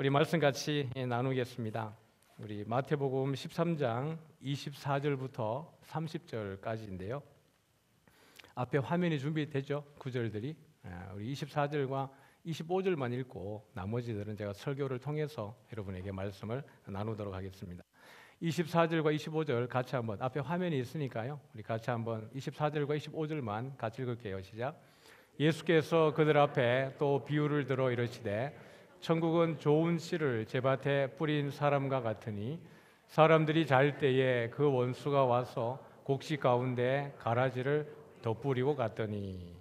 우리 말씀 같이 예, 나누겠습니다. 우리 마태복음 13장 24절부터 30절까지인데요. 앞에 화면이 준비되죠? 구절들이 아, 우리 24절과 25절만 읽고 나머지들은 제가 설교를 통해서 여러분에게 말씀을 나누도록 하겠습니다. 24절과 25절 같이 한번 앞에 화면이 있으니까요. 우리 같이 한번 24절과 25절만 같이 읽을게요. 시작. 예수께서 그들 앞에 또 비유를 들어 이르시되 천국은 좋은 씨를 제밭에 뿌린 사람과 같으니 사람들이 잘 때에 그 원수가 와서 곡식 가운데 가라지를 덧뿌리고 갔더니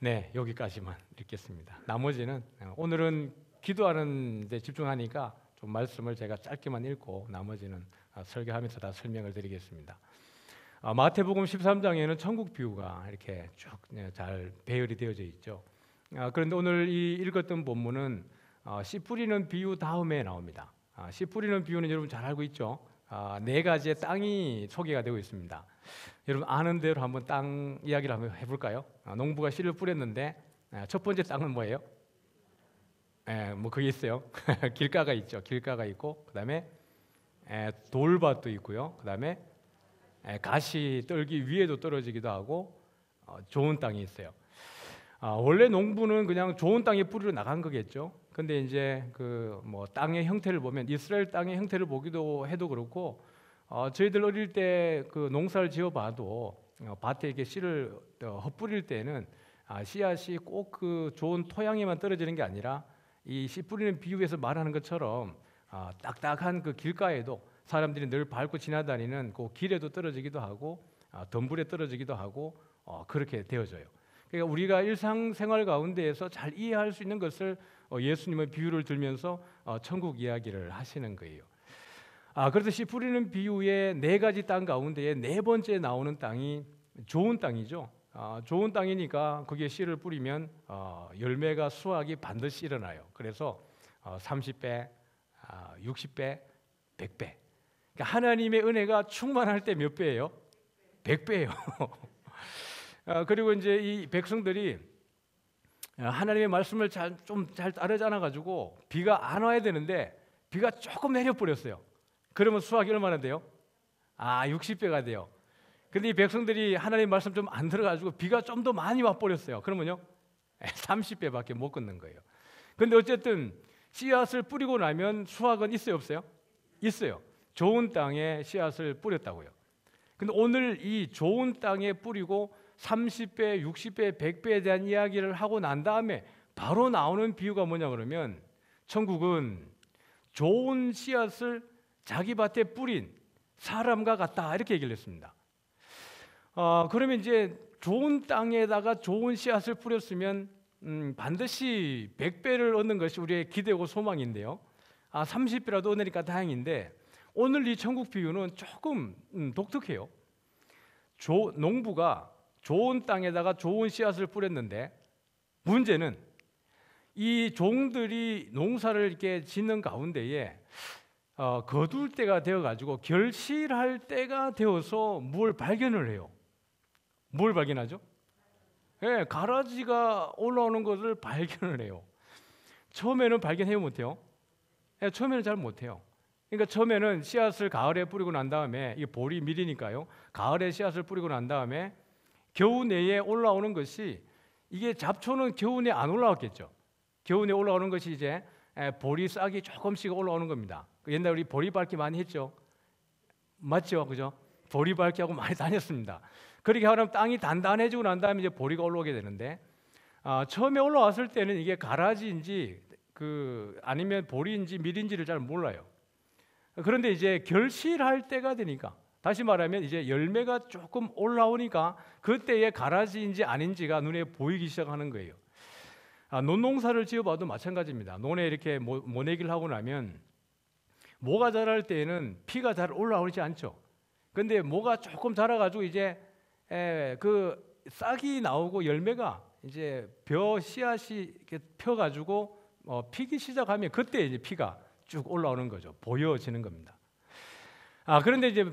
네 여기까지만 읽겠습니다. 나머지는 네, 오늘은 기도하는 데 집중하니까 좀 말씀을 제가 짧게만 읽고 나머지는 아, 설교하면서 다 설명을 드리겠습니다. 아, 마태복음 13장에는 천국 비유가 이렇게 쭉잘 네, 배열이 되어져 있죠. 아, 그런데 오늘 이 읽었던 본문은 어, 씨 뿌리는 비유 다음에 나옵니다. 아, 씨 뿌리는 비유는 여러분 잘 알고 있죠. 아, 네 가지의 땅이 소개가 되고 있습니다. 여러분 아는 대로 한번 땅 이야기를 한번 해볼까요? 아, 농부가 씨를 뿌렸는데 첫 번째 땅은 뭐예요? 예, 뭐 그게 있어요. 길가가 있죠. 길가가 있고 그다음에 예, 돌밭도 있고요. 그다음에 가시 예, 떨기 위에도 떨어지기도 하고 어, 좋은 땅이 있어요. 아, 원래 농부는 그냥 좋은 땅에 뿌리러 나간 거겠죠. 근데 이제 그 뭐 땅의 형태를 보면 이스라엘 땅의 형태를 보기도 해도 그렇고 어, 저희들 어릴 때 그 농사를 지어봐도 어, 밭에 이게 씨를 어, 헛뿌릴 때는 아, 씨앗이 꼭 그 좋은 토양에만 떨어지는 게 아니라 이 씨 뿌리는 비유에서 말하는 것처럼 아, 딱딱한 그 길가에도 사람들이 늘 밟고 지나다니는 그 길에도 떨어지기도 하고 아, 덤불에 떨어지기도 하고 어, 그렇게 되어져요. 그러니까 우리가 일상생활 가운데에서 잘 이해할 수 있는 것을 어, 예수님의 비유를 들면서 어, 천국 이야기를 하시는 거예요. 아, 그렇듯이 뿌리는 비유의 네 가지 땅 가운데에 네 번째 나오는 땅이 좋은 땅이죠. 아, 좋은 땅이니까 거기에 씨를 뿌리면 어, 열매가 수확이 반드시 일어나요. 그래서 어, 30배, 아, 60배, 100배. 그러니까 하나님의 은혜가 충만할 때 몇 배예요? 100배예요. 아, 그리고 이제 이 백성들이 예, 하나님의 말씀을 잘 좀잘 잘 따르지 않아 가지고 비가 안 와야 되는데 비가 조금 내려 버렸어요. 그러면 수확이 얼마나 돼요? 아, 60배가 돼요. 근데 이 백성들이 하나님 말씀 좀 안 들어 가지고 비가 좀 더 많이 와 버렸어요. 그러면요. 30배밖에 예, 못 걷는 거예요. 근데 어쨌든 씨앗을 뿌리고 나면 수확은 있어요, 없어요? 있어요. 좋은 땅에 씨앗을 뿌렸다고요. 근데 오늘 이 좋은 땅에 뿌리고 30배, 60배, 100배에 대한 이야기를 하고 난 다음에 바로 나오는 비유가 뭐냐 그러면 천국은 좋은 씨앗을 자기 밭에 뿌린 사람과 같다 이렇게 얘기를 했습니다. 어, 그러면 이제 좋은 땅에다가 좋은 씨앗을 뿌렸으면 음, 반드시 100배를 얻는 것이 우리의 기대고 소망인데요. 아, 30배라도 얻으니까 다행인데 오늘 이 천국 비유는 조금 음, 독특해요. 조, 농부가 좋은 땅에다가 좋은 씨앗을 뿌렸는데 문제는 이 종들이 농사를 이렇게 짓는 가운데에 어, 거둘 때가 되어 가지고 결실할 때가 되어서 뭘 발견을 해요. 뭘 발견하죠? 예, 가라지가 올라오는 것을 발견을 해요. 처음에는 발견해 못해요. 예, 처음에는 잘 못해요. 그러니까 처음에는 씨앗을 가을에 뿌리고 난 다음에 이 볼이 밀이니까요. 가을에 씨앗을 뿌리고 난 다음에 겨우 내에 올라오는 것이 이게 잡초는 겨우내 안 올라왔겠죠. 겨우내 올라오는 것이 이제 보리 싹이 조금씩 올라오는 겁니다. 그 옛날 우리 보리 밟기 많이 했죠. 맞죠, 그죠? 보리 밟기 하고 많이 다녔습니다. 그렇게 하면 땅이 단단해지고 난 다음에 이제 보리가 올라오게 되는데 아, 처음에 올라왔을 때는 이게 가라지인지 그 아니면 보리인지 밀인지를 잘 몰라요. 그런데 이제 결실할 때가 되니까 다시 말하면 이제 열매가 조금 올라오니까 그때의 가라지인지 아닌지가 눈에 보이기 시작하는 거예요. 아, 논농사를 지어봐도 마찬가지입니다. 논에 이렇게 모, 모내기를 하고 나면 모가 자랄 때에는 피가 잘 올라오지 않죠. 근데 모가 조금 자라가지고 이제 에, 그 싹이 나오고 열매가 이제 벼 씨앗이 이렇게 펴가지고 어, 피기 시작하면 그때 이제 피가 쭉 올라오는 거죠. 보여지는 겁니다. 아 그런데 이제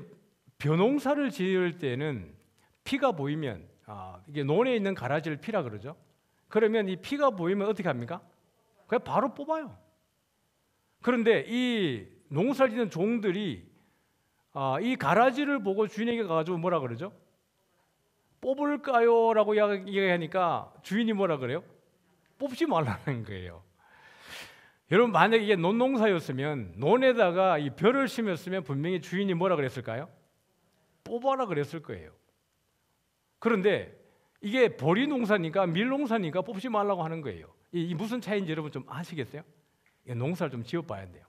벼농사를 지을 때는 피가 보이면 아, 이게 논에 있는 가라지를 피라 그러죠. 그러면 이 피가 보이면 어떻게 합니까? 그냥 바로 뽑아요. 그런데 이 농사를 짓는 종들이 아, 이 가라지를 보고 주인에게 가가지고 뭐라 그러죠? 뽑을까요? 라고 이야기하니까 주인이 뭐라 그래요? 뽑지 말라는 거예요. 여러분 만약 이게 논농사였으면 논에다가 이 벼를 심었으면 분명히 주인이 뭐라 그랬을까요? 뽑아라 그랬을 거예요. 그런데 이게 보리 농사니까 밀 농사니까 뽑지 말라고 하는 거예요. 이, 무슨 차이인지 여러분 좀 아시겠어요? 농사를 좀 지어봐야 돼요.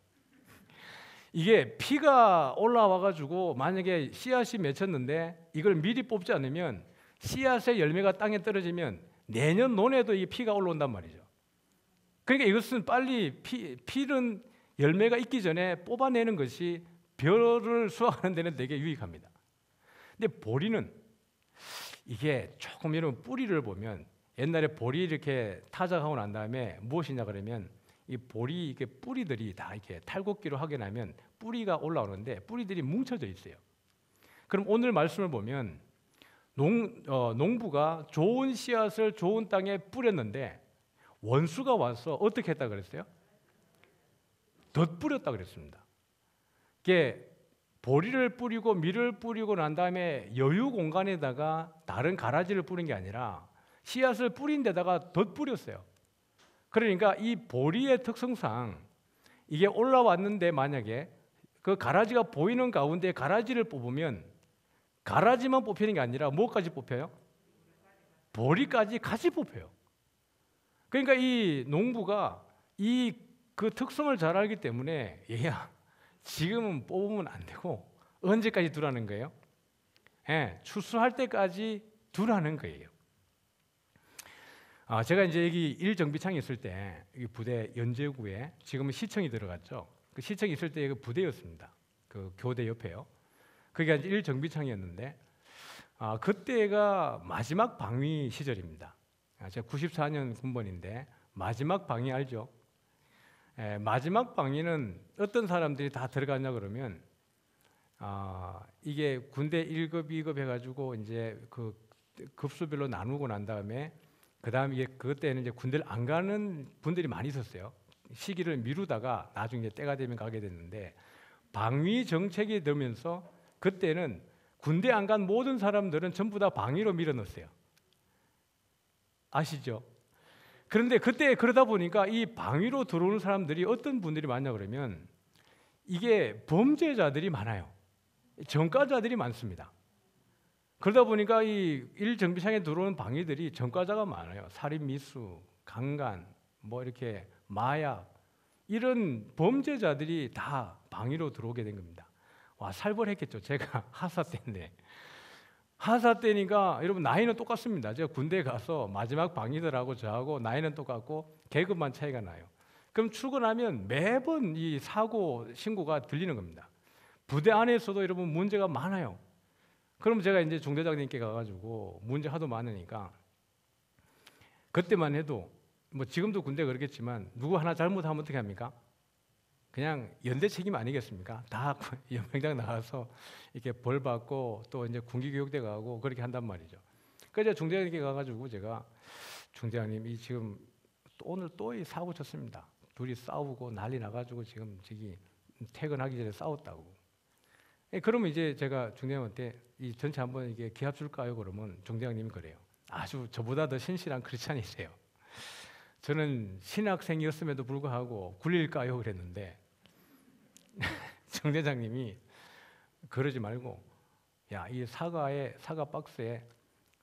이게 피가 올라와 가지고 만약에 씨앗이 맺혔는데 이걸 미리 뽑지 않으면 씨앗의 열매가 땅에 떨어지면 내년 논에도 이 피가 올라온단 말이죠. 그러니까 이것은 빨리 피, 필은 열매가 있기 전에 뽑아내는 것이 별을 수확하는 데는 되게 유익합니다. 근데 보리는 이게 조금 이런 뿌리를 보면 옛날에 보리 이렇게 타작하고 난 다음에 무엇이냐 그러면 이 보리 이게 뿌리들이 다 이렇게 탈곡기로 하게 나면 뿌리가 올라오는데 뿌리들이 뭉쳐져 있어요. 그럼 오늘 말씀을 보면 농, 어, 농부가 좋은 씨앗을 좋은 땅에 뿌렸는데 원수가 와서 어떻게 했다 그랬어요? 덧뿌렸다 그랬습니다. 이게 보리를 뿌리고 밀을 뿌리고 난 다음에 여유 공간에다가 다른 가라지를 뿌린 게 아니라 씨앗을 뿌린 데다가 덧뿌렸어요. 그러니까 이 보리의 특성상 이게 올라왔는데 만약에 그 가라지가 보이는 가운데 가라지를 뽑으면 가라지만 뽑히는 게 아니라 무엇까지 뽑혀요? 보리까지 같이 뽑혀요. 그러니까 이 농부가 이 그 특성을 잘 알기 때문에 얘야 지금은 뽑으면 안 되고 언제까지 두라는 거예요? 예, 추수할 때까지 두라는 거예요. 아, 제가 이제 여기 일정비창 있을 때 부대 연제구에 지금은 시청이 들어갔죠. 그시청 있을 때그 부대였습니다. 그 교대 옆에요. 그게 이제 일정비창이었는데 아, 그때가 마지막 방위 시절입니다. 아, 제가 94년 군번인데 마지막 방위 알죠? 에, 예, 마지막 방위는 어떤 사람들이 다 들어갔냐 그러면 아, 이게 군대 1급, 2급 해가지고 이제 그 급수별로 나누고 난 다음에 그 다음에 이게 그때는 이제 군대를 안 가는 분들이 많이 있었어요. 시기를 미루다가 나중에 때가 되면 가게 됐는데 방위 정책이 되면서 그때는 군대 안 간 모든 사람들은 전부 다 방위로 밀어넣었어요. 아시죠? 그런데 그때 그러다 보니까 이 방위로 들어오는 사람들이 어떤 분들이 많냐 그러면 이게 범죄자들이 많아요. 전과자들이 많습니다. 그러다 보니까 이 일정비상에 들어오는 방위들이 전과자가 많아요. 살인 미수, 강간, 뭐 이렇게 마약 이런 범죄자들이 다 방위로 들어오게 된 겁니다. 와 살벌했겠죠. 제가 하사 때인데 하사 때니까 여러분 나이는 똑같습니다. 제가 군대 가서 마지막 방이더라고 저하고 나이는 똑같고 계급만 차이가 나요. 그럼 출근하면 매번 이 사고 신고가 들리는 겁니다. 부대 안에서도 여러분 문제가 많아요. 그럼 제가 이제 중대장님께 가가지고 문제 하도 많으니까 그때만 해도 뭐 지금도 군대 그렇겠지만 누구 하나 잘못하면 어떻게 합니까? 그냥 연대 책임 아니겠습니까? 다 연맹장 나와서 이렇게 벌 받고 또 이제 군기 교육대 가고 그렇게 한단 말이죠. 그래서 중대장에게 가가지고 제가 중대장님 이 지금 또 오늘 또 이 사고 쳤습니다. 둘이 싸우고 난리 나가지고 지금 저기 퇴근하기 전에 싸웠다고. 예, 그러면 이제 제가 중대장한테 이 전체 한번 이게 기합 줄까요? 그러면 중대장님이 그래요. 아주 저보다 더 신실한 크리스찬이세요. 저는 신학생이었음에도 불구하고 굴릴까요? 그랬는데 정 대장님이 그러지 말고 야이 사과에 사과 박스에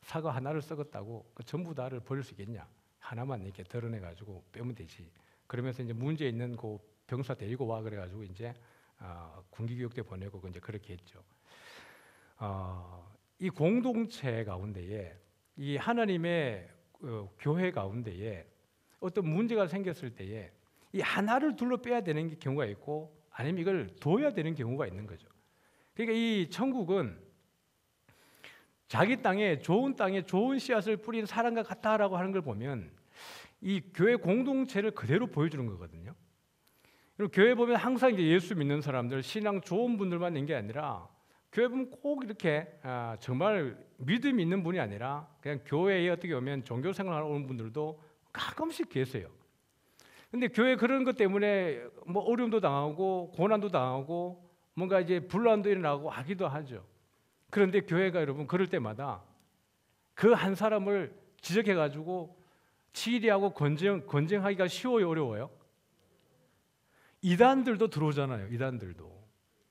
사과 하나를 썩었다고 그 전부 다를 버릴 수 있겠냐 하나만 이렇게 드러내 가지고 빼면 되지 그러면서 이제 문제 있는 그 병사 데리고 와 그래 가지고 이제 어, 군기교육대 보내고 이제 그렇게 했죠. 어, 이 공동체 가운데에 이 하나님의 어, 교회 가운데에 어떤 문제가 생겼을 때에 이 하나를 둘러 빼야 되는 경우가 있고 아니면 이걸 둬야 되는 경우가 있는 거죠. 그러니까 이 천국은 자기 땅에 좋은 땅에 좋은 씨앗을 뿌린 사람과 같다라고 하는 걸 보면 이 교회 공동체를 그대로 보여주는 거거든요. 그리고 교회 보면 항상 이제 예수 믿는 사람들, 신앙 좋은 분들만 있는 게 아니라 교회 보면 꼭 이렇게 아, 정말 믿음 있는 분이 아니라 그냥 교회에 어떻게 보면 종교 생활하는 분들도 가끔씩 계세요. 근데 교회 그런 것 때문에 뭐 어려움도 당하고 고난도 당하고 뭔가 이제 불란도 일어나고 하기도 하죠. 그런데 교회가 여러분 그럴 때마다 그 한 사람을 지적해 가지고 치리하고 권쟁 권쟁하기가 쉬워요, 어려워요? 이단들도 들어오잖아요. 이단들도.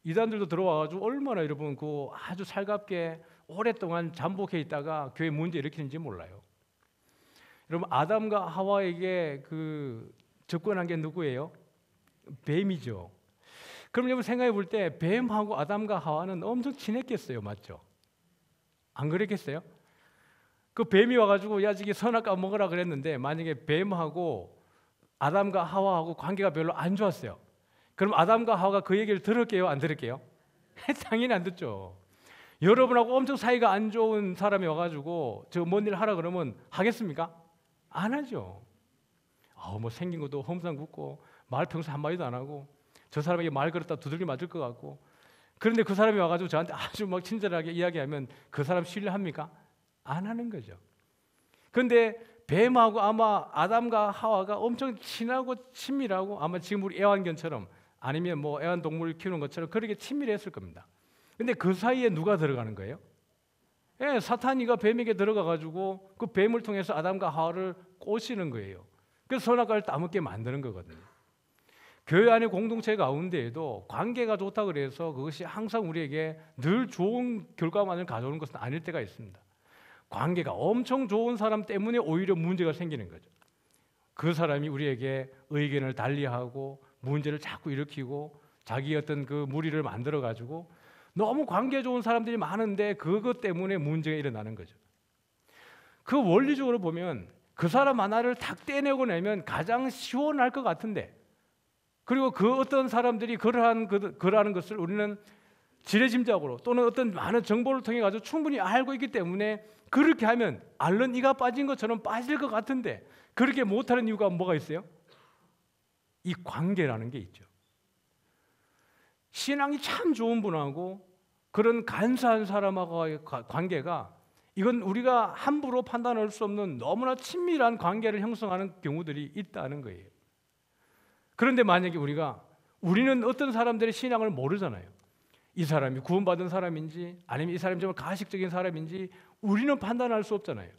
이단들도 들어와 가지고 얼마나 여러분 그 아주 살갑게 오랫동안 잠복해 있다가 교회 문제 일으키는지 몰라요. 여러분 아담과 하와에게 그 접근한 게 누구예요? 뱀이죠. 그럼 여러분 생각해 볼 때 뱀하고 아담과 하와는 엄청 친했겠어요, 맞죠? 안 그랬겠어요? 그 뱀이 와가지고 야 저기 선악과 먹으라 그랬는데 만약에 뱀하고 아담과 하와하고 관계가 별로 안 좋았어요. 그럼 아담과 하와가 그 얘기를 들을게요, 안 들을게요? 당연히 안 듣죠. 여러분하고 엄청 사이가 안 좋은 사람이 와가지고 저 뭔 일 하라 그러면 하겠습니까? 안 하죠. 아뭐 생긴 것도 험상 굽고 말 평소 한 마디도 안 하고 저 사람에게 말 걸었다 두들겨 맞을 것 같고 그런데 그 사람이 와가지고 저한테 아주 막 친절하게 이야기하면 그 사람 신뢰합니까? 안 하는 거죠. 그런데 뱀하고 아마 아담과 하와가 엄청 친하고 친밀하고 아마 지금 우리 애완견처럼 아니면 뭐 애완동물을 키우는 것처럼 그렇게 친밀했을 겁니다. 근데 그 사이에 누가 들어가는 거예요? 예, 사탄이가 뱀에게 들어가 가지고 그 뱀을 통해서 아담과 하와를 꼬시는 거예요. 그래서 선악과를 따먹게 만드는 거거든요. 교회 안의 공동체 가운데에도 관계가 좋다 그래서 그것이 항상 우리에게 늘 좋은 결과만을 가져오는 것은 아닐 때가 있습니다. 관계가 엄청 좋은 사람 때문에 오히려 문제가 생기는 거죠. 그 사람이 우리에게 의견을 달리하고 문제를 자꾸 일으키고 자기 어떤 그 무리를 만들어 가지고 너무 관계 좋은 사람들이 많은데 그것 때문에 문제가 일어나는 거죠. 그 원리적으로 보면 그 사람 하나를 탁 떼내고 내면 가장 시원할 것 같은데 그리고 그 어떤 사람들이 그러한 그, 그는 것을 우리는 지레짐작으로 또는 어떤 많은 정보를 통해 가지고 충분히 알고 있기 때문에 그렇게 하면 알른 이가 빠진 것처럼 빠질 것 같은데 그렇게 못하는 이유가 뭐가 있어요? 이 관계라는 게 있죠. 신앙이 참 좋은 분하고 그런 간사한 사람하고의 관계가 이건 우리가 함부로 판단할 수 없는 너무나 친밀한 관계를 형성하는 경우들이 있다는 거예요. 그런데 만약에 우리가 우리는 어떤 사람들의 신앙을 모르잖아요. 이 사람이 구원받은 사람인지 아니면 이 사람이 정말 가식적인 사람인지 우리는 판단할 수 없잖아요.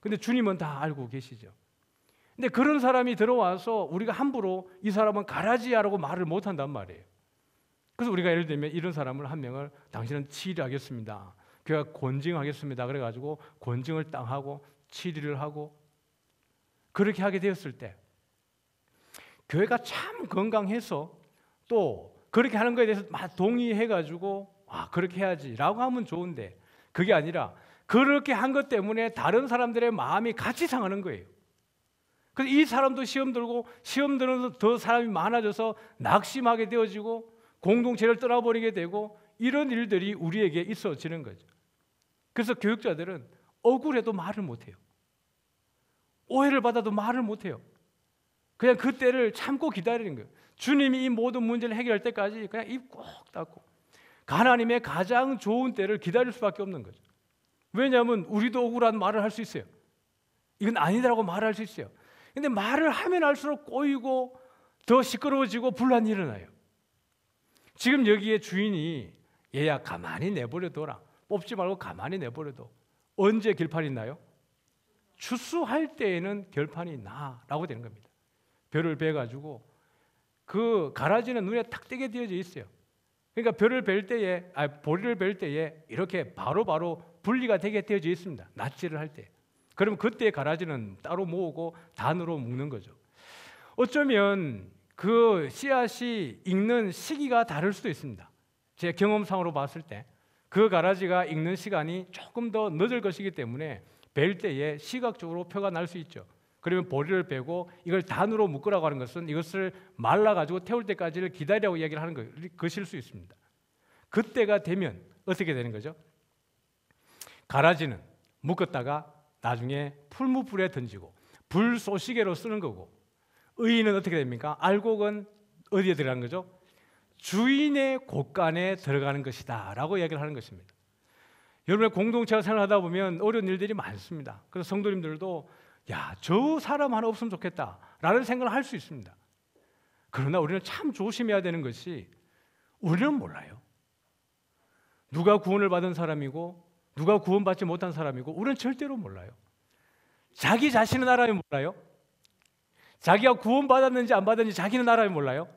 근데 주님은 다 알고 계시죠. 근데 그런 사람이 들어와서 우리가 함부로 이 사람은 가라지야라고 말을 못 한단 말이에요. 그래서 우리가 예를 들면 이런 사람을 한 명을 당신은 치리하겠습니다. 그가 권징하겠습니다. 그래가지고 권징을 땅하고 치리를 하고 그렇게 하게 되었을 때 교회가 참 건강해서 또 그렇게 하는 거에 대해서 막 동의해가지고 아 그렇게 해야지라고 하면 좋은데 그게 아니라 그렇게 한 것 때문에 다른 사람들의 마음이 같이 상하는 거예요. 그래서 이 사람도 시험 들고 시험 들어서 더 사람이 많아져서 낙심하게 되어지고 공동체를 떠나버리게 되고 이런 일들이 우리에게 있어지는 거죠. 그래서 교육자들은 억울해도 말을 못해요. 오해를 받아도 말을 못해요. 그냥 그 때를 참고 기다리는 거예요. 주님이 이 모든 문제를 해결할 때까지 그냥 입 꼭 닫고 하나님의 가장 좋은 때를 기다릴 수밖에 없는 거죠. 왜냐하면 우리도 억울한 말을 할 수 있어요. 이건 아니다라고 말할 수 있어요. 근데 말을 하면 할수록 꼬이고 더 시끄러워지고 분란이 일어나요. 지금 여기에 주인이 얘야 가만히 내버려둬라. 뽑지 말고 가만히 내버려둬. 언제 결판이 나요? 추수할 때에는 결판이 나라고 되는 겁니다. 별을 배 가지고 그 가라지는 눈에 탁 띄게 되어져 있어요. 그러니까 별을 뵐 때에 아 보리를 뵐 때에 이렇게 바로바로 바로 분리가 되게 되어져 있습니다. 낫지를 할 때. 그럼 그때 가라지는 따로 모으고 단으로 묶는 거죠. 어쩌면 그 씨앗이 익는 시기가 다를 수도 있습니다. 제 경험상으로 봤을 때그 가라지가 익는 시간이 조금 더 늦을 것이기 때문에 벨 때에 시각적으로 표가 날 수 있죠. 그러면 보리를 베고 이걸 단으로 묶으라고 하는 것은 이것을 말라 가지고 태울 때까지를 기다리라고 이야기를 하는 것, 일수 그 있습니다. 그때가 되면 어떻게 되는 거죠? 가라지는 묶었다가 나중에 풀무불에 던지고 불소시계로 쓰는 거고 의인은 어떻게 됩니까? 알곡은 어디에 들어간 거죠? 주인의 곳간에 들어가는 것이다 라고 이야기를 하는 것입니다. 여러분의 공동체가 생활하다 보면 어려운 일들이 많습니다. 그래서 성도님들도 야, 저 사람 하나 없으면 좋겠다 라는 생각을 할 수 있습니다. 그러나 우리는 참 조심해야 되는 것이 우리는 몰라요. 누가 구원을 받은 사람이고 누가 구원받지 못한 사람이고 우리는 절대로 몰라요. 자기 자신은 알아요, 몰라요? 자기가 구원받았는지 안 받았는지 자기는 알아요, 몰라요?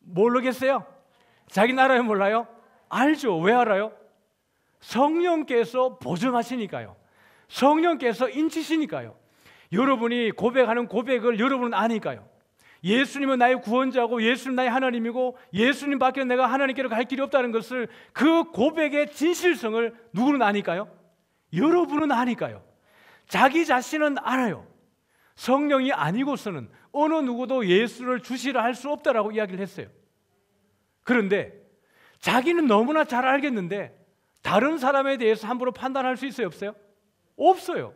모르겠어요? 자기 나라에 몰라요? 알죠. 왜 알아요? 성령께서 보증하시니까요. 성령께서 인치시니까요. 여러분이 고백하는 고백을 여러분은 아니까요. 예수님은 나의 구원자고 예수님 나의 하나님이고 예수님 밖에 내가 하나님께로 갈 길이 없다는 것을 그 고백의 진실성을 누구는 아니까요? 여러분은 아니까요. 자기 자신은 알아요. 성령이 아니고서는 어느 누구도 예수를 주시라 할 수 없다라고 이야기를 했어요. 그런데 자기는 너무나 잘 알겠는데 다른 사람에 대해서 함부로 판단할 수 있어요, 없어요? 없어요.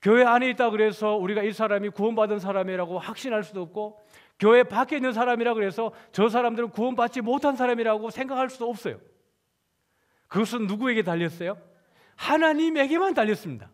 교회 안에 있다 그래서 우리가 이 사람이 구원받은 사람이라고 확신할 수도 없고 교회 밖에 있는 사람이라 그래서 저 사람들은 구원받지 못한 사람이라고 생각할 수도 없어요. 그것은 누구에게 달렸어요? 하나님에게만 달렸습니다.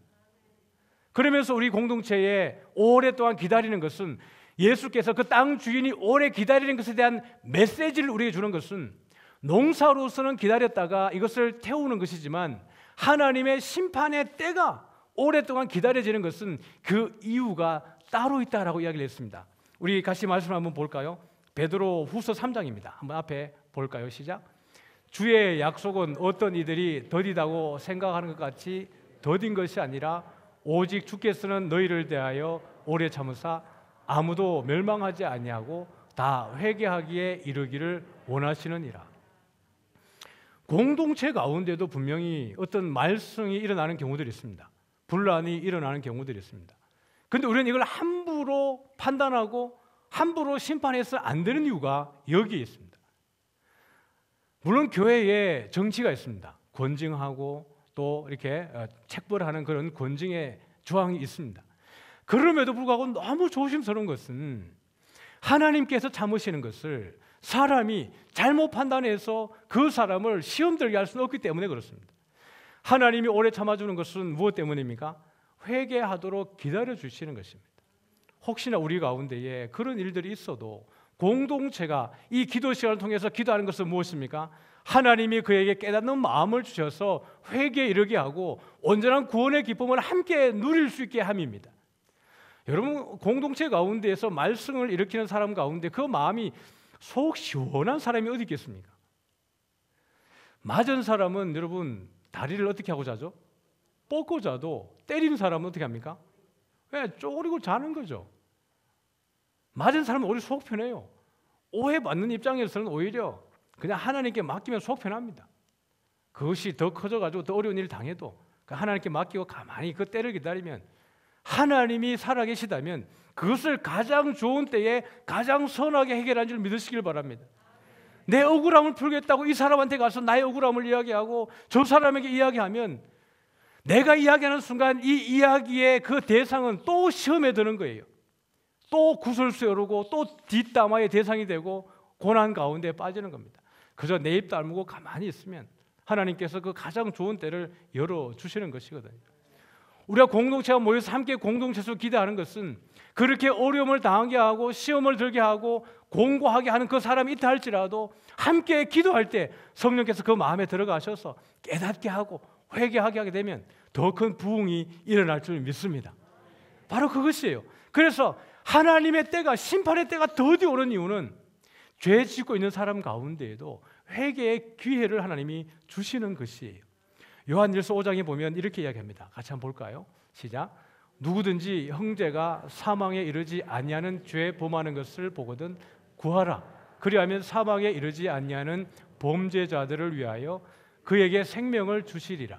그러면서 우리 공동체에 오랫동안 기다리는 것은 예수께서 그 땅 주인이 오래 기다리는 것에 대한 메시지를 우리에게 주는 것은 농사로서는 기다렸다가 이것을 태우는 것이지만 하나님의 심판의 때가 오랫동안 기다려지는 것은 그 이유가 따로 있다라고 이야기를 했습니다. 우리 같이 말씀 한번 볼까요? 베드로 후서 3장입니다. 한번 앞에 볼까요? 시작. 주의 약속은 어떤 이들이 더디다고 생각하는 것 같이 더딘 것이 아니라 오직 주께서는 너희를 대하여 오래 참으사 아무도 멸망하지 아니하고 다 회개하기에 이르기를 원하시느니라. 공동체 가운데도 분명히 어떤 말썽이 일어나는 경우들이 있습니다. 분란이 일어나는 경우들이 있습니다. 근데 우리는 이걸 함부로 판단하고 함부로 심판해서 안 되는 이유가 여기에 있습니다. 물론 교회에 정치가 있습니다. 권징하고 또 이렇게 어, 책벌하는 그런 권징의 조항이 있습니다. 그럼에도 불구하고 너무 조심스러운 것은 하나님께서 참으시는 것을 사람이 잘못 판단해서 그 사람을 시험 들게 할 수는 없기 때문에 그렇습니다. 하나님이 오래 참아주는 것은 무엇 때문입니까? 회개하도록 기다려 주시는 것입니다. 혹시나 우리 가운데에 그런 일들이 있어도 공동체가 이 기도 시간을 통해서 기도하는 것은 무엇입니까? 하나님이 그에게 깨닫는 마음을 주셔서 회개에 이르게 하고 온전한 구원의 기쁨을 함께 누릴 수 있게 함입니다. 여러분 공동체 가운데에서 말씀을 일으키는 사람 가운데 그 마음이 속 시원한 사람이 어디 있겠습니까? 맞은 사람은 여러분 다리를 어떻게 하고 자죠? 뻗고 자도 때린 사람은 어떻게 합니까? 왜 예, 쪼그리고 자는 거죠. 맞은 사람은 오히려 속 편해요. 오해받는 입장에서는 오히려 그냥 하나님께 맡기면 속 편합니다. 그것이 더 커져가지고 더 어려운 일을 당해도 그 하나님께 맡기고 가만히 그 때를 기다리면 하나님이 살아계시다면 그것을 가장 좋은 때에 가장 선하게 해결한 줄 믿으시길 바랍니다. 내 억울함을 풀겠다고 이 사람한테 가서 나의 억울함을 이야기하고 저 사람에게 이야기하면 내가 이야기하는 순간 이 이야기의 그 대상은 또 시험에 드는 거예요. 또 구설수에 고또 뒷담화의 대상이 되고 고난 가운데 빠지는 겁니다. 그저 내입 다물고 가만히 있으면 하나님께서 그 가장 좋은 때를 열어 주시는 것이거든요. 우리가 공동체가 모여서 함께 공동체에서 기대하는 것은 그렇게 어려움을 당하게 하고 시험을 들게 하고 공고하게 하는 그 사람이 있다 할지라도 함께 기도할 때 성령께서 그 마음에 들어가셔서 깨닫게 하고 회개하게 하게 되면 더 큰 부흥이 일어날 줄 믿습니다. 바로 그것이에요. 그래서 하나님의 때가 심판의 때가 더디 오는 이유는 죄 짓고 있는 사람 가운데에도 회개의 기회를 하나님이 주시는 것이에요. 요한일서 5장에 보면 이렇게 이야기합니다. 같이 한번 볼까요? 시작. 누구든지 형제가 사망에 이르지 아니하는 죄 범하는 것을 보거든 구하라. 그리하면 사망에 이르지 아니하는 범죄자들을 위하여 그에게 생명을 주시리라.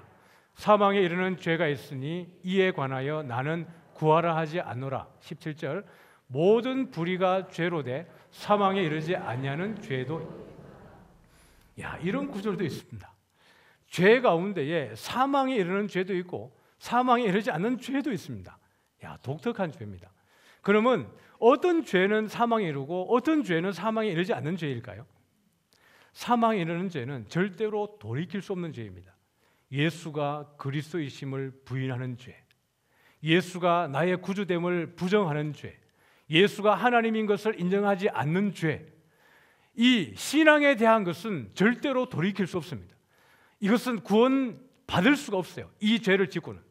사망에 이르는 죄가 있으니 이에 관하여 나는 구하라 하지 않노라. 17절. 모든 불의가 죄로 돼 사망에 이르지 아니하는 죄도 야 이런 구절도 있습니다. 죄 가운데에 사망에 이르는 죄도 있고 사망에 이르지 않는 죄도 있습니다. 야 독특한 죄입니다. 그러면 어떤 죄는 사망에 이르고 어떤 죄는 사망에 이르지 않는 죄일까요? 사망에 이르는 죄는 절대로 돌이킬 수 없는 죄입니다. 예수가 그리스도이심을 부인하는 죄, 예수가 나의 구주됨을 부정하는 죄, 예수가 하나님인 것을 인정하지 않는 죄, 이 신앙에 대한 것은 절대로 돌이킬 수 없습니다. 이것은 구원 받을 수가 없어요. 이 죄를 짓고는.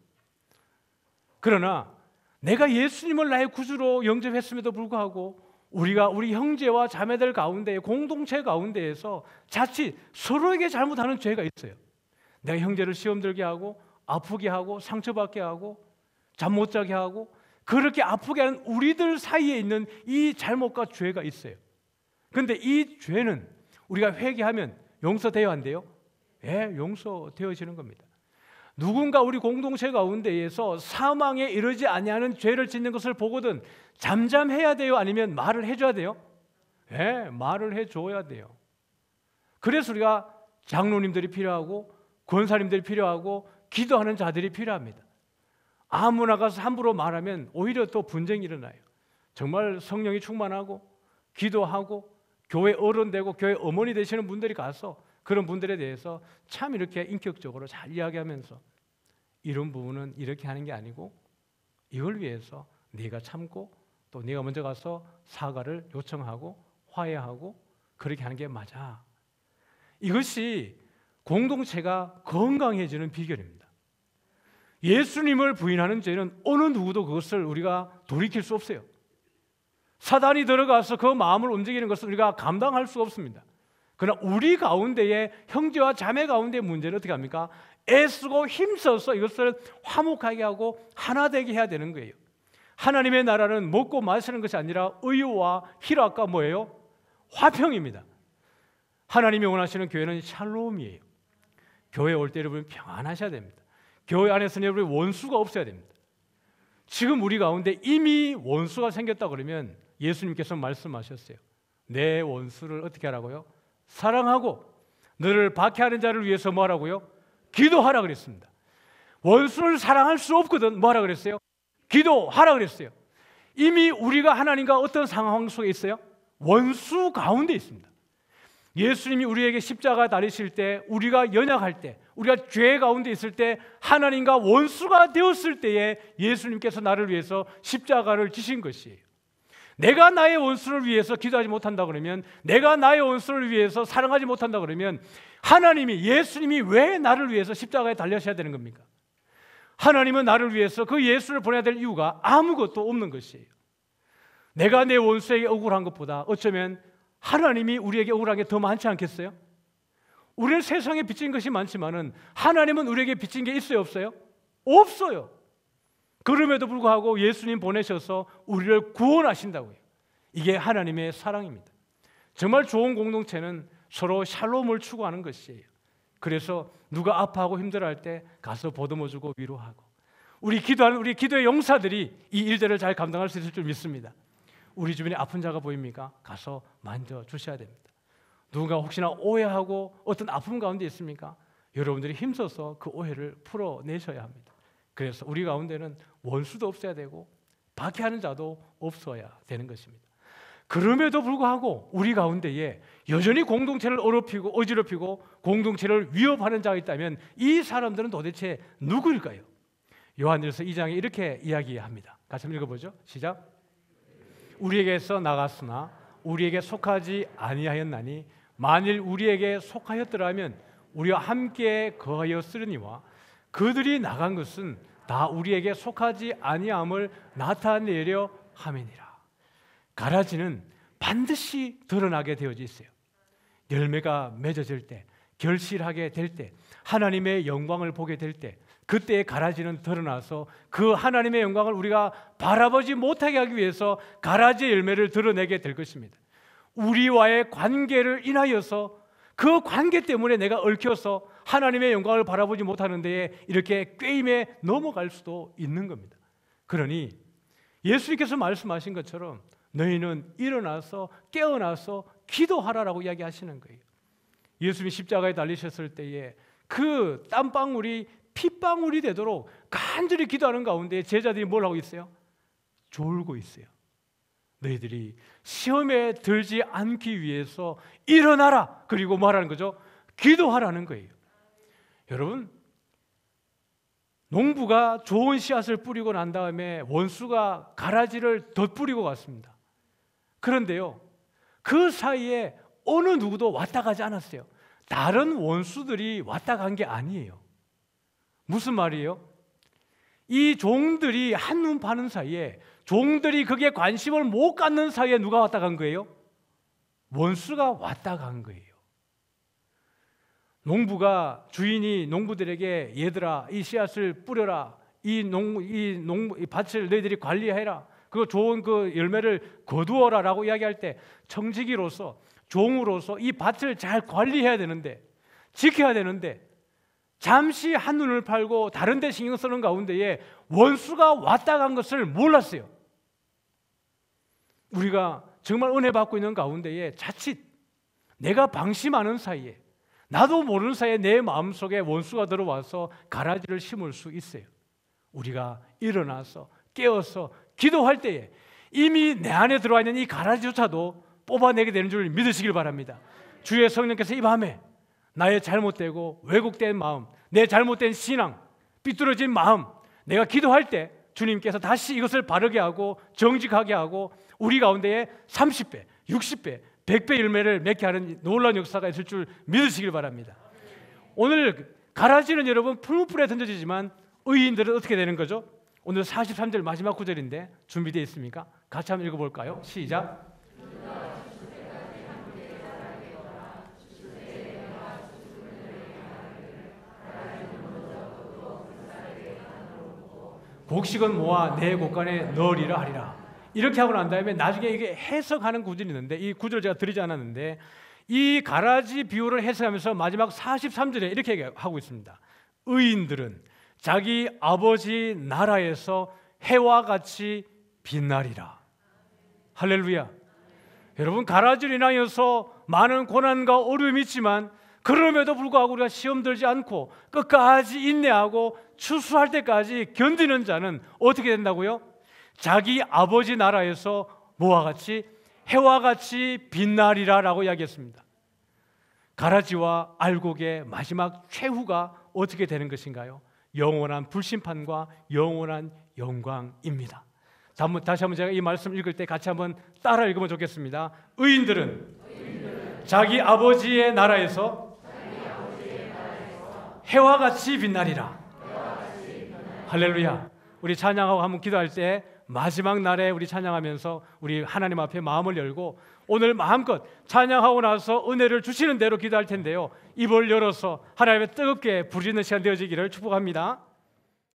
그러나 내가 예수님을 나의 구주로 영접했음에도 불구하고 우리가 우리 형제와 자매들 가운데 공동체 가운데에서 자칫 서로에게 잘못하는 죄가 있어요. 내가 형제를 시험들게 하고 아프게 하고 상처받게 하고 잠못 자게 하고 그렇게 아프게 하는 우리들 사이에 있는 이 잘못과 죄가 있어요. 근데 이 죄는 우리가 회개하면 용서되어 한대요. 예, 용서되어지는 겁니다. 누군가 우리 공동체 가운데에서 사망에 이르지 아니하는 죄를 짓는 것을 보거든 잠잠해야 돼요 아니면 말을 해 줘야 돼요? 예, 말을 해 줘야 돼요. 그래서 우리가 장로님들이 필요하고 권사님들이 필요하고 기도하는 자들이 필요합니다. 아무나 가서 함부로 말하면 오히려 또 분쟁이 일어나요. 정말 성령이 충만하고 기도하고 교회 어른 되고 교회 어머니 되시는 분들이 가서 그런 분들에 대해서 참 이렇게 인격적으로 잘 이야기하면서 이런 부분은 이렇게 하는 게 아니고 이걸 위해서 네가 참고 또 네가 먼저 가서 사과를 요청하고 화해하고 그렇게 하는 게 맞아. 이것이 공동체가 건강해지는 비결입니다. 예수님을 부인하는 죄는 어느 누구도 그것을 우리가 돌이킬 수 없어요. 사단이 들어가서 그 마음을 움직이는 것은 우리가 감당할 수 없습니다. 그러나 우리 가운데에 형제와 자매 가운데 문제는 어떻게 합니까? 애쓰고 힘써서 이것을 화목하게 하고 하나 되게 해야 되는 거예요. 하나님의 나라는 먹고 마시는 것이 아니라 의와 희락과 뭐예요? 화평입니다. 하나님이 원하시는 교회는 샬롬이에요. 교회 올 때 여러분 평안하셔야 됩니다. 교회 안에서는 여러 원수가 없어야 됩니다. 지금 우리 가운데 이미 원수가 생겼다 그러면 예수님께서 말씀하셨어요. 내 원수를 어떻게 하라고요? 사랑하고 너를 박해하는 자를 위해서 뭐하라고요? 기도하라 그랬습니다. 원수를 사랑할 수 없거든 뭐하라 그랬어요? 기도하라 그랬어요. 이미 우리가 하나님과 어떤 상황 속에 있어요? 원수 가운데 있습니다. 예수님이 우리에게 십자가 달리실 때, 우리가 연약할 때, 우리가 죄 가운데 있을 때 하나님과 원수가 되었을 때에 예수님께서 나를 위해서 십자가를 지신 것이에요. 내가 나의 원수를 위해서 기도하지 못한다 그러면 내가 나의 원수를 위해서 사랑하지 못한다 그러면 하나님이 예수님이 왜 나를 위해서 십자가에 달려셔야 되는 겁니까? 하나님은 나를 위해서 그 예수를 보내야 될 이유가 아무것도 없는 것이에요. 내가 내 원수에게 억울한 것보다 어쩌면 하나님이 우리에게 억울한 게 더 많지 않겠어요? 우리는 세상에 비친 것이 많지만은 하나님은 우리에게 비친 게 있어요, 없어요? 없어요. 그럼에도 불구하고 예수님 보내셔서 우리를 구원하신다고요. 이게 하나님의 사랑입니다. 정말 좋은 공동체는 서로 샬롬을 추구하는 것이에요. 그래서 누가 아파하고 힘들어할 때 가서 보듬어주고 위로하고 우리 기도하는 우리 기도의 용사들이 이 일들을 잘 감당할 수 있을 줄 믿습니다. 우리 주변에 아픈 자가 보입니까? 가서 만져 주셔야 됩니다. 누군가 혹시나 오해하고 어떤 아픔 가운데 있습니까? 여러분들이 힘써서 그 오해를 풀어내셔야 합니다. 그래서 우리 가운데는 원수도 없어야 되고 박해하는 자도 없어야 되는 것입니다. 그럼에도 불구하고 우리 가운데에 여전히 공동체를 어렵히고 어지럽히고 공동체를 위협하는 자가 있다면 이 사람들은 도대체 누구일까요? 요한일서 2장에 이렇게 이야기합니다. 같이 읽어보죠. 시작. 우리에게서 나갔으나 우리에게 속하지 아니하였나니 만일 우리에게 속하였더라면 우리와 함께 거하였으려니와 그들이 나간 것은 다 우리에게 속하지 아니함을 나타내려 함이니라. 가라지는 반드시 드러나게 되어져 있어요. 열매가 맺어질 때, 결실하게 될 때, 하나님의 영광을 보게 될 때, 그때의 가라지는 드러나서 그 하나님의 영광을 우리가 바라보지 못하게 하기 위해서 가라지 열매를 드러내게 될 것입니다. 우리와의 관계를 인하여서 그 관계 때문에 내가 얽혀서 하나님의 영광을 바라보지 못하는 데 이렇게 꾀임에 넘어갈 수도 있는 겁니다. 그러니 예수님께서 말씀하신 것처럼 너희는 일어나서 깨어나서 기도하라라고 이야기하시는 거예요. 예수님이 십자가에 달리셨을 때에 그 땀방울이 핏방울이 되도록 간절히 기도하는 가운데 제자들이 뭘 하고 있어요? 졸고 있어요. 너희들이 시험에 들지 않기 위해서 일어나라. 그리고 말하는 뭐 거죠. 기도하라는 거예요. 여러분, 농부가 좋은 씨앗을 뿌리고 난 다음에 원수가 가라지를 덧뿌리고 갔습니다. 그런데요, 그 사이에 어느 누구도 왔다 가지 않았어요. 다른 원수들이 왔다 간 게 아니에요. 무슨 말이에요? 이 종들이 한눈 파는 사이에 종들이 그게 관심을 못 갖는 사이에 누가 왔다 간 거예요? 원수가 왔다 간 거예요. 농부가 주인이 농부들에게 얘들아 이 씨앗을 뿌려라 이 농 이농이 밭을 너희들이 관리해라 그 좋은 그 열매를 거두어라라고 이야기할 때 청지기로서 종으로서 이 밭을 잘 관리해야 되는데 지켜야 되는데 잠시 한눈을 팔고 다른 데 신경 쓰는 가운데에 원수가 왔다 간 것을 몰랐어요. 우리가 정말 은혜 받고 있는 가운데에 자칫 내가 방심하는 사이에 나도 모르는 사이에 내 마음속에 원수가 들어와서 가라지를 심을 수 있어요. 우리가 일어나서 깨어서 기도할 때에 이미 내 안에 들어와 있는 이 가라지조차도 뽑아내게 되는 줄 믿으시길 바랍니다. 주의 성령께서 이 밤에 나의 잘못되고 왜곡된 마음, 내 잘못된 신앙, 삐뚤어진 마음, 내가 기도할 때 주님께서 다시 이것을 바르게 하고 정직하게 하고 우리 가운데에 30배, 60배, 100배 열매를 맺게 하는 놀라운 역사가 있을 줄 믿으시길 바랍니다. 오늘 가라지는 여러분 풀무불에 던져지지만 의인들은 어떻게 되는 거죠? 오늘 43절 마지막 구절인데 준비되어 있습니까? 같이 한번 읽어볼까요? 시작. 곡식은 모아 내 곳간에 넣으리라 하리라. 이렇게 하고 난 다음에 나중에 이게 해석하는 구절이 있는데 이구절 제가 드리지 않았는데 이 가라지 비유를 해석하면서 마지막 43절에 이렇게 하고 있습니다. 의인들은 자기 아버지 나라에서 해와 같이 빛나리라. 할렐루야. 여러분 가라지를 인하여서 많은 고난과 어려움이 있지만 그럼에도 불구하고 우리가 시험 들지 않고 끝까지 인내하고 추수할 때까지 견디는 자는 어떻게 된다고요? 자기 아버지 나라에서 뭐와 같이 해와 같이 빛나리라라고 이야기했습니다. 가라지와 알곡의 마지막 최후가 어떻게 되는 것인가요? 영원한 불심판과 영원한 영광입니다. 다시 한번 제가 이 말씀 읽을 때 같이 한번 따라 읽으면 좋겠습니다. 의인들은, 의인들은 자기 아버지의 나라에서 해와 같이 빛나리라. 이라 할렐루야. 우리 찬양하고 한번 기도할 때 마지막 날에 우리 찬양하면서 우리 하나님 앞에 마음을 열고 오늘 마음껏 찬양하고 나서 은혜를 주시는 대로 기도할 텐데요. 입을 열어서 하나님의 뜨겁게 부르는 시간 되어지기를 축복합니다.